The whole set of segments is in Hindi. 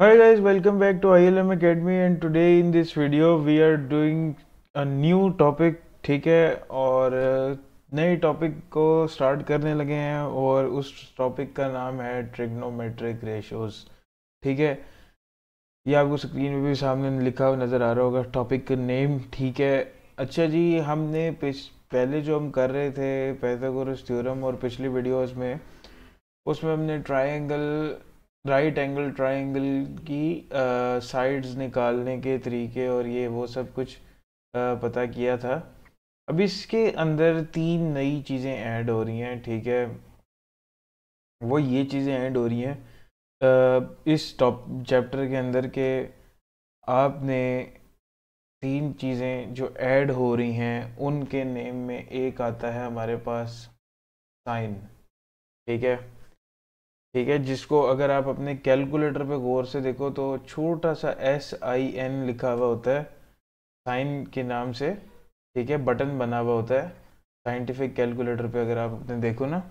hi guys welcome back to ilm academy and today in this video we are doing a new topic ठीक है और uh, नए टॉपिक को स्टार्ट करने लगे हैं और उस टॉपिक का नाम है ट्रिग्नोमेट्रिक रेशोज ठीक है ये आपको स्क्रीन पे भी सामने लिखा हुआ नज़र आ रहा होगा टॉपिक का नेम ठीक है अच्छा जी हमने पहले जो हम कर रहे थे पैथागोरस थ्योरम और पिछली वीडियोस में उसमें हमने ट्रायंगल राइट एंगल ट्राइंगल की साइड्स निकालने के तरीके और ये वो सब कुछ आ, पता किया था अब इसके अंदर तीन नई चीज़ें ऐड हो रही हैं ठीक है वो ये चीज़ें ऐड हो रही हैं इस टॉप चैप्टर के अंदर के आपने तीन चीज़ें जो ऐड हो रही हैं उनके नेम में एक आता है हमारे पास साइन ठीक है ठीक है जिसको अगर आप अपने कैलकुलेटर पे गौर से देखो तो छोटा सा एस आई एन लिखा हुआ होता है साइन के नाम से ठीक है बटन बना हुआ होता है साइंटिफिक कैलकुलेटर पे अगर आप अपने देखो ना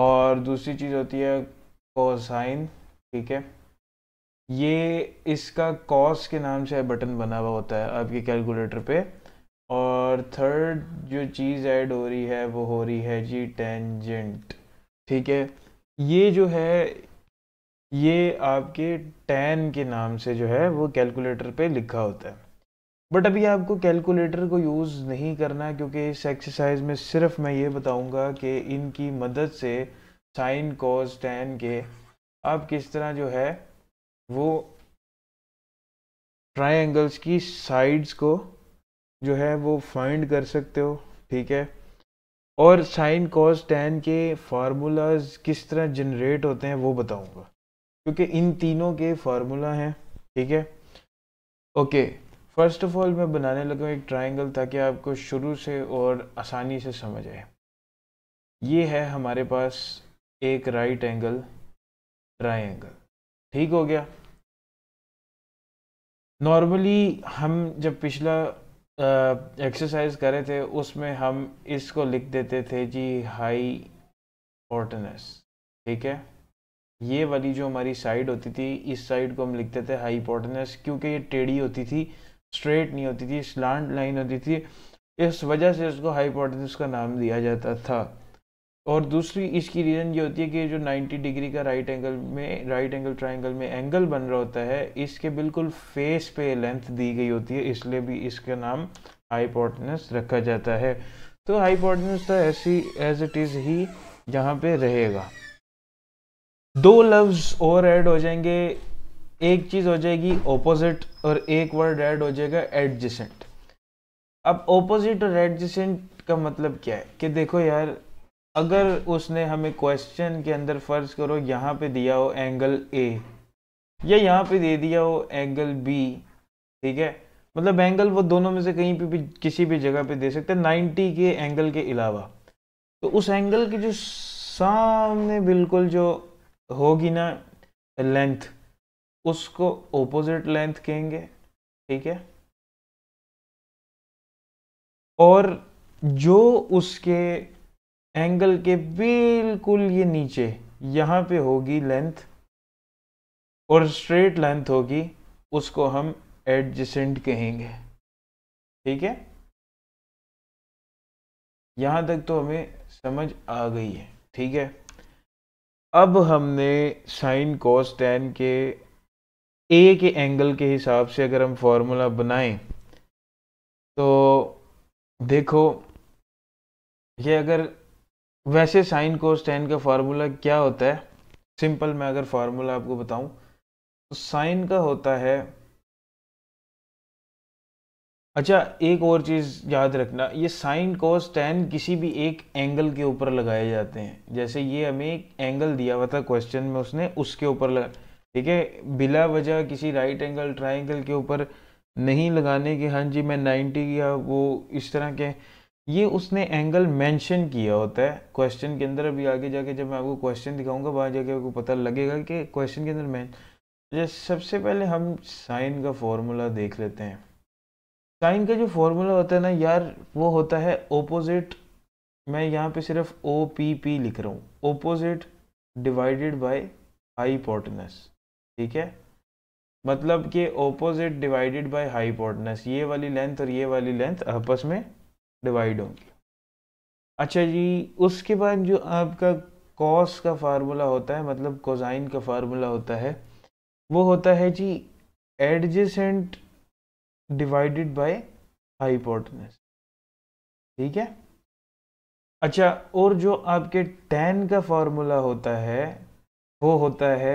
और दूसरी चीज़ होती है कोसाइन ठीक है ये इसका कॉस के नाम से बटन बना हुआ होता है आपके कैलकुलेटर पे और थर्ड जो चीज़ ऐड हो रही है वो हो रही है जी टेंजेंट ठीक है ये जो है ये आपके टेन के नाम से जो है वो कैलकुलेटर पे लिखा होता है बट अभी आपको कैलकुलेटर को यूज़ नहीं करना क्योंकि इस एक्सरसाइज में सिर्फ मैं ये बताऊंगा कि इनकी मदद से साइन कॉज टेन के आप किस तरह जो है वो ट्रायंगल्स की साइड्स को जो है वो फाइंड कर सकते हो ठीक है और साइन कॉस टेन के फार्मूलाज किस तरह जनरेट होते हैं वो बताऊंगा क्योंकि इन तीनों के फार्मूला हैं ठीक है ओके फर्स्ट ऑफ ऑल मैं बनाने लगा एक ट्रायंगल ताकि आपको शुरू से और आसानी से समझ आए ये है हमारे पास एक राइट एंगल ट्रायंगल ठीक हो गया नॉर्मली हम जब पिछला एक्सरसाइज करे थे उसमें हम इसको लिख देते थे जी हाई पोर्टनेस ठीक है ये वाली जो हमारी साइड होती थी इस साइड को हम लिखते थे हाई पोर्टनेस क्योंकि ये टेढ़ी होती थी स्ट्रेट नहीं होती थी स्लांट लाइन होती थी इस वजह से इसको हाई पोर्टनेस का नाम दिया जाता था और दूसरी इसकी रीज़न ये होती है कि जो 90 डिग्री का राइट एंगल में राइट एंगल ट्राइंगल में एंगल बन रहा होता है इसके बिल्कुल फेस पे लेंथ दी गई होती है इसलिए भी इसका नाम हाइपोटनस रखा जाता है तो हाइपोटनस तो ऐसी एज इट इज़ ही यहाँ पे रहेगा दो लव्स और ऐड हो जाएंगे एक चीज़ हो जाएगी ऑपोजिट और एक वर्ड ऐड हो जाएगा एडजेसेंट अब ऑपोजिट और एडजेसेंट का मतलब क्या है कि देखो यार अगर उसने हमें क्वेश्चन के अंदर फ़र्ज करो यहाँ पे दिया हो एंगल ए या यहाँ पे दे दिया हो एंगल बी ठीक है मतलब एंगल वो दोनों में से कहीं पे भी किसी भी जगह पे दे सकते हैं नाइन्टी के एंगल के अलावा तो उस एंगल के जो सामने बिल्कुल जो होगी ना लेंथ उसको ओपोजिट लेंथ कहेंगे ठीक है और जो उसके एंगल के बिल्कुल ये नीचे यहाँ पे होगी लेंथ और स्ट्रेट लेंथ होगी उसको हम एडजेसेंट कहेंगे ठीक है यहाँ तक तो हमें समझ आ गई है ठीक है अब हमने साइन कॉस टेन के ए के एंगल के हिसाब से अगर हम फॉर्मूला बनाएं तो देखो ये अगर वैसे साइन कोस टेन का फार्मूला क्या होता है सिंपल मैं अगर फार्मूला आपको बताऊं तो साइन का होता है अच्छा एक और चीज़ याद रखना ये साइन कोस टेन किसी भी एक एंगल के ऊपर लगाए जाते हैं जैसे ये हमें एक एंगल दिया हुआ था क्वेश्चन में उसने उसके ऊपर लगा ठीक है बिला वजह किसी राइट एंगल ट्राइंगल के ऊपर नहीं लगाने के हाँ जी मैं नाइन्टी या वो इस तरह के ये उसने एंगल मेंशन किया होता है क्वेश्चन के अंदर अभी आगे जाके जब मैं आपको क्वेश्चन दिखाऊंगा वहाँ जाके आपको पता लगेगा कि क्वेश्चन के अंदर मैं अच्छा, सबसे पहले हम साइन का फॉर्मूला देख लेते हैं साइन का जो फॉर्मूला होता है ना यार वो होता है ओपोजिट मैं यहाँ पे सिर्फ ओ पी पी लिख रहा हूँ ओपोजिट डिवाइडेड हाई पोटनस ठीक है मतलब कि ओपोजिट डिवाइडेड हाई पोटनस ये वाली लेंथ और ये वाली लेंथ आपस में डिवाइड होंगी अच्छा जी उसके बाद जो आपका कॉस का फार्मूला होता है मतलब कोजाइन का फार्मूला होता है वो होता है जी एडजेसेंट डिवाइडेड बाय हाइपोटनस ठीक है अच्छा और जो आपके टेन का फार्मूला होता है वो होता है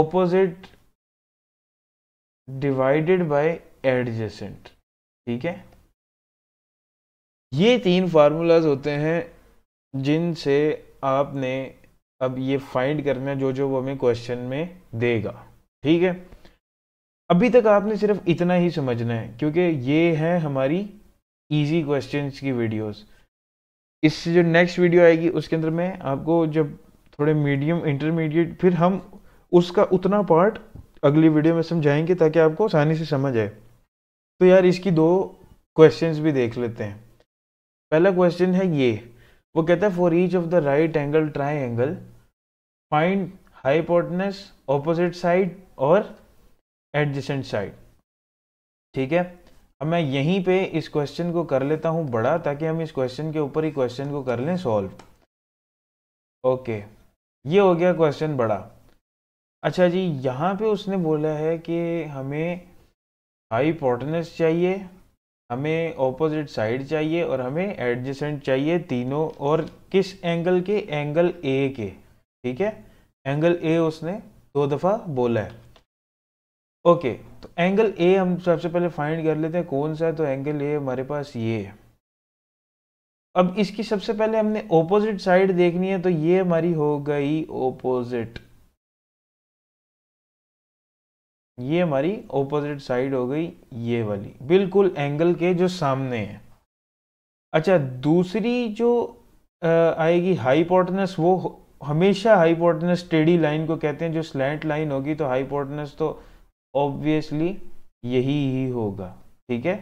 ऑपोजिट डिवाइडेड बाय एडजेसेंट ठीक है ये तीन फार्मूलाज होते हैं जिनसे आपने अब ये फाइंड करना जो जो वो हमें क्वेश्चन में देगा ठीक है अभी तक आपने सिर्फ इतना ही समझना है क्योंकि ये है हमारी इजी क्वेश्चंस की वीडियोस इससे जो नेक्स्ट वीडियो आएगी उसके अंदर मैं आपको जब थोड़े मीडियम इंटरमीडिएट फिर हम उसका उतना पार्ट अगली वीडियो में समझाएंगे ताकि आपको आसानी से समझ आए तो यार इसकी दो क्वेश्चंस भी देख लेते हैं पहला क्वेश्चन है ये वो कहता है for each of the right angle triangle find hypotenuse opposite side और एडजेसेंट साइड ठीक है अब मैं यहीं पे इस क्वेश्चन को कर लेता हूँ बड़ा ताकि हम इस क्वेश्चन के ऊपर ही क्वेश्चन को कर लें सॉल्व ओके ये हो गया क्वेश्चन बड़ा अच्छा जी यहाँ पे उसने बोला है कि हमें हाई हाईपोटनस चाहिए हमें ऑपोजिट साइड चाहिए और हमें एडजेसेंट चाहिए तीनों और किस एंगल के एंगल ए के ठीक है एंगल ए उसने दो दफ़ा बोला है ओके तो एंगल ए हम सबसे पहले फाइंड कर लेते हैं कौन सा है तो एंगल ए हमारे पास ये है अब इसकी सबसे पहले हमने ऑपोजिट साइड देखनी है तो ये हमारी हो गई ओपोजिट ये हमारी ओपोजिट साइड हो गई ये वाली बिल्कुल एंगल के जो सामने है अच्छा दूसरी जो आएगी हाईपोटनस वो हमेशा हाईपोटनस टेढ़ी लाइन को कहते हैं जो स्लैंट लाइन होगी तो हाईपोटनस तो ऑब्वियसली यही ही होगा ठीक है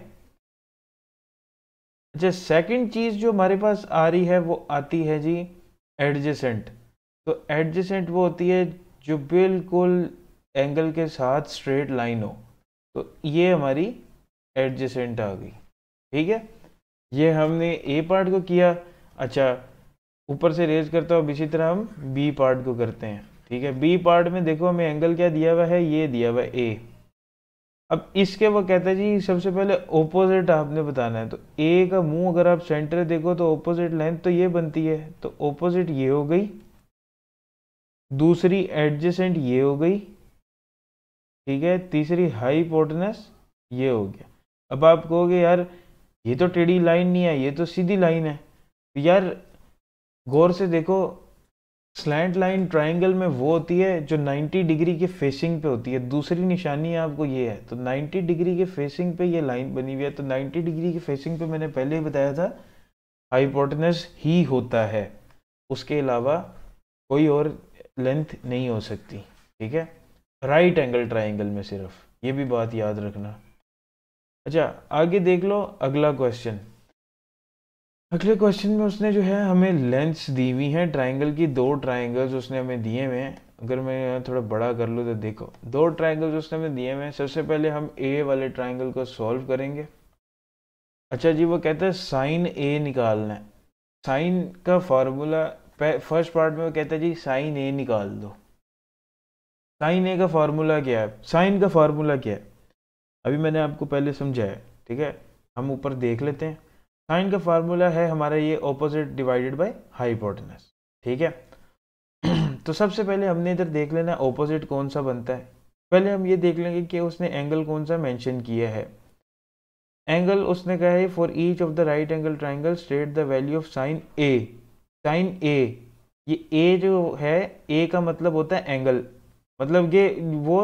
अच्छा सेकंड चीज़ जो हमारे पास आ रही है वो आती है जी एडजेसेंट तो एडजेसेंट वो होती है जो बिल्कुल एंगल के साथ स्ट्रेट लाइन हो तो ये हमारी एडजेसेंट आ गई ठीक है ये हमने ए पार्ट को किया अच्छा ऊपर से रेज करता हूँ इसी तरह हम बी पार्ट को करते हैं ठीक है बी पार्ट में देखो हमें एंगल क्या दिया हुआ है ये दिया हुआ है ए अब इसके वो कहता है जी सबसे पहले ओपोजिट आपने बताना है तो ए का मुंह अगर आप सेंटर देखो तो ओपोजिट लेंथ तो ये बनती है तो ओपोजिट ये हो गई दूसरी एडजेसेंट ये हो गई ठीक है तीसरी हाई पोर्टनेस ये हो गया अब आप कहोगे यार ये तो टेढ़ी लाइन नहीं है ये तो सीधी लाइन है तो यार गौर से देखो स्लैंट लाइन ट्राइंगल में वो होती है जो 90 डिग्री के फेसिंग पे होती है दूसरी निशानी आपको ये है तो 90 डिग्री के फेसिंग पे ये लाइन बनी हुई है तो 90 डिग्री के फेसिंग पे मैंने पहले ही बताया था हाइपोटनस ही होता है उसके अलावा कोई और लेंथ नहीं हो सकती ठीक है राइट एंगल ट्राइंगल में सिर्फ ये भी बात याद रखना अच्छा आगे देख लो अगला क्वेश्चन अगले क्वेश्चन में उसने जो है हमें लेंथ दी हुई है ट्राइंगल की दो ट्राइंगल्स उसने हमें दिए हुए हैं अगर मैं थोड़ा बड़ा कर लूँ तो देखो दो ट्राइंगल्स उसने हमें दिए हुए हैं सबसे पहले हम ए वाले ट्राइंगल को सॉल्व करेंगे अच्छा जी वो कहता है साइन ए निकालना है साइन का फार्मूला फर्स्ट पार्ट में वो कहता है जी साइन ए निकाल दो साइन ए का फार्मूला क्या है साइन का फार्मूला क्या है अभी मैंने आपको पहले समझाया ठीक है हम ऊपर देख लेते हैं साइन का फार्मूला है हमारा ये ऑपोजिट डिवाइडेड बाय हाइपोटनस ठीक है तो सबसे पहले हमने इधर देख लेना ऑपोजिट कौन सा बनता है पहले हम ये देख लेंगे कि उसने एंगल कौन सा मेंशन किया है एंगल उसने कहा है for each of the right angle triangle state the value of sine A sine A ये ए जो है ए का मतलब होता है एंगल मतलब ये वो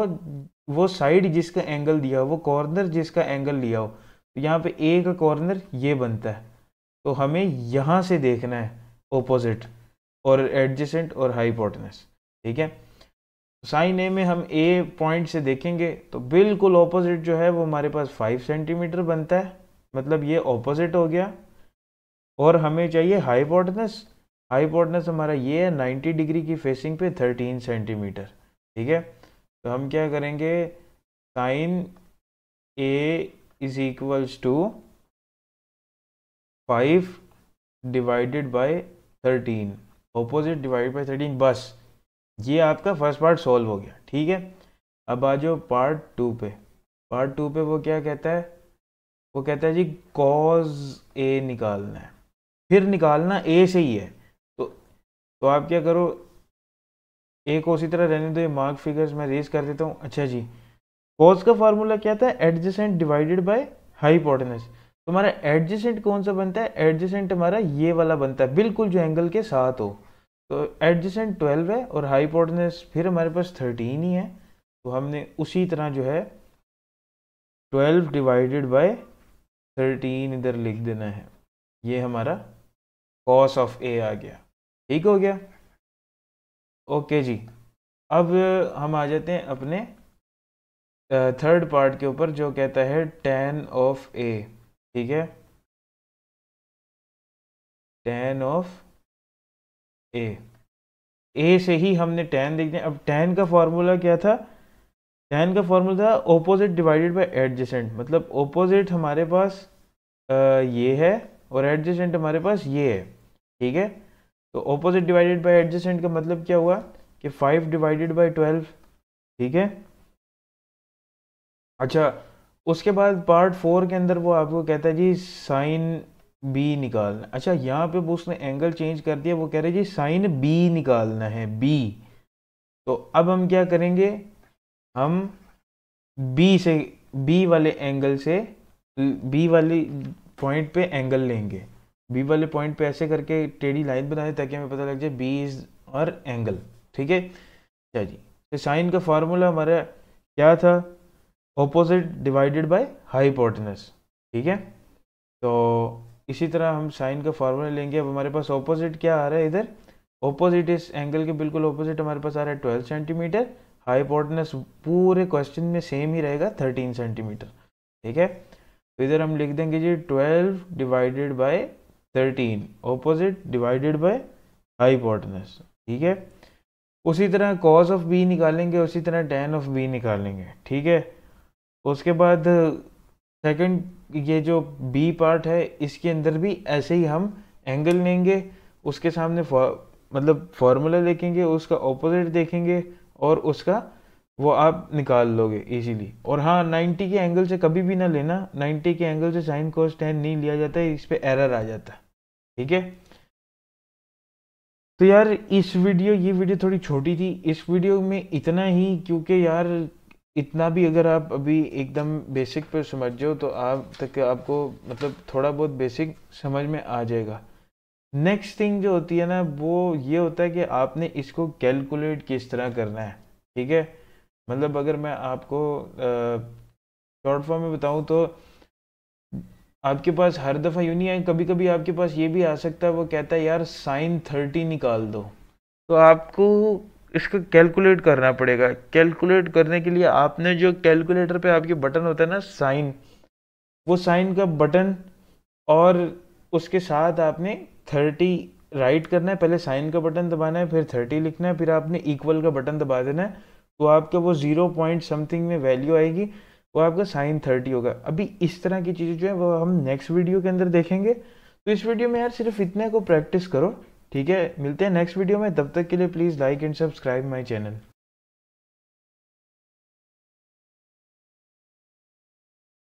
वो साइड जिसका एंगल दिया हो वो कॉर्नर जिसका एंगल लिया हो तो यहाँ पे ए का कॉर्नर ये बनता है तो हमें यहाँ से देखना है ओपोजिट और एडजेसेंट और हाईपोटनस ठीक है साइन ए में हम ए पॉइंट से देखेंगे तो बिल्कुल ऑपोजिट जो है वो हमारे पास फाइव सेंटीमीटर बनता है मतलब ये ऑपोजिट हो गया और हमें चाहिए हाई हाईपोटनस हमारा ये है नाइन्टी डिग्री की फेसिंग पे थर्टीन सेंटीमीटर ठीक है तो हम क्या करेंगे sine A is equals to five divided by thirteen opposite divide by thirteen बस ये आपका फर्स्ट पार्ट सॉल्व हो गया ठीक है अब आ जाओ पार्ट टू पे पार्ट टू पे वो क्या कहता है वो कहता है जी कॉज ए निकालना है फिर निकालना ए से ही है तो तो आप क्या करो ए को उसी तरह रहने दो ये मार्क फिगर्स मैं रेज कर देता हूँ अच्छा जी कोस का फार्मूला क्या था एडजेसेंट डिवाइडेड बाय हाइपोटेनस तो हमारा एडजेसेंट कौन सा बनता है एडजेसेंट हमारा ये वाला बनता है बिल्कुल जो एंगल के साथ हो तो एडजेसेंट ट्वेल्व है और हाई हाइपोटेनस फिर हमारे पास थर्टीन ही है तो हमने उसी तरह जो है ट्वेल्व डिवाइडेड बाय थर्टीन इधर लिख देना है ये हमारा कॉस ऑफ ए आ गया ठीक हो गया ओके जी अब हम आ जाते हैं अपने थर्ड पार्ट के ऊपर जो कहता है टेन ऑफ ए ठीक है टेन ऑफ ए ए से ही हमने टेन देखते हैं अब टेन का फॉर्मूला क्या था टेन का फॉर्मूला था ओपोजिट डिवाइडेड बाय एडजेसेंट मतलब ओपोजिट हमारे पास ये है और एडजेसेंट हमारे पास ये है ठीक है तो ऑपोजिट डिवाइडेड बाई एडजेसेंट का मतलब क्या हुआ कि फाइव डिवाइडेड बाई ट्वेल्व ठीक है अच्छा उसके बाद पार्ट फोर के अंदर वो आपको कहता है जी साइन बी निकालना अच्छा यहाँ पे वो उसने एंगल चेंज कर दिया वो कह रहे जी साइन बी निकालना है बी तो अब हम क्या करेंगे हम बी से बी वाले एंगल से बी वाली पॉइंट पे एंगल लेंगे बी वाले पॉइंट पे ऐसे करके टेढ़ी लाइन बना दें ताकि हमें पता लग जाए बी इज और एंगल ठीक है अच्छा जी तो साइन का फार्मूला हमारा क्या था ऑपोजिट डिवाइडेड बाय पोर्टनस ठीक है तो इसी तरह हम साइन का फार्मूला लेंगे अब हमारे पास ऑपोजिट क्या आ रहा है इधर ऑपोजिट इस एंगल के बिल्कुल ऑपोजिट हमारे पास आ रहा है ट्वेल्व सेंटीमीटर पोर्टनस पूरे क्वेश्चन में सेम ही रहेगा थर्टीन सेंटीमीटर ठीक है तो इधर हम लिख देंगे जी twelve divided by thirteen opposite divided by hypotenuse ठीक है उसी तरह कॉस ऑफ बी निकालेंगे उसी तरह टेन ऑफ बी निकालेंगे ठीक है उसके बाद सेकंड ये जो बी पार्ट है इसके अंदर भी ऐसे ही हम एंगल लेंगे उसके सामने मतलब फार्मूला देखेंगे उसका ऑपोजिट देखेंगे और उसका वो आप निकाल लोगे इजीली और हाँ 90 के एंगल से कभी भी ना लेना 90 के एंगल से साइन कोस टेन नहीं लिया जाता है इस पर एरर आ जाता है ठीक है तो यार इस वीडियो ये वीडियो थोड़ी छोटी थी इस वीडियो में इतना ही क्योंकि यार इतना भी अगर आप अभी एकदम बेसिक पर समझ जाओ तो आप तक आपको मतलब थोड़ा बहुत बेसिक समझ में आ जाएगा नेक्स्ट थिंग जो होती है ना वो ये होता है कि आपने इसको कैलकुलेट किस तरह करना है ठीक है मतलब अगर मैं आपको शॉर्ट फॉर्म में बताऊँ तो आपके पास हर दफ़ा यूँ नहीं आए कभी कभी आपके पास ये भी आ सकता है वो कहता है यार साइन थर्टी निकाल दो तो आपको इसको कैलकुलेट करना पड़ेगा कैलकुलेट करने के लिए आपने जो कैलकुलेटर पे आपके बटन होता है ना साइन वो साइन का बटन और उसके साथ आपने थर्टी राइट करना है पहले साइन का बटन दबाना है फिर थर्टी लिखना है फिर आपने इक्वल का बटन दबा देना है तो आपका वो ज़ीरो पॉइंट समथिंग में वैल्यू आएगी वो आपका साइन थर्टी होगा अभी इस तरह की चीज़ें जो है वो हम नेक्स्ट वीडियो के अंदर देखेंगे तो इस वीडियो में यार सिर्फ इतने को प्रैक्टिस करो ठीक है मिलते हैं नेक्स्ट वीडियो में तब तक के लिए please like and subscribe my channel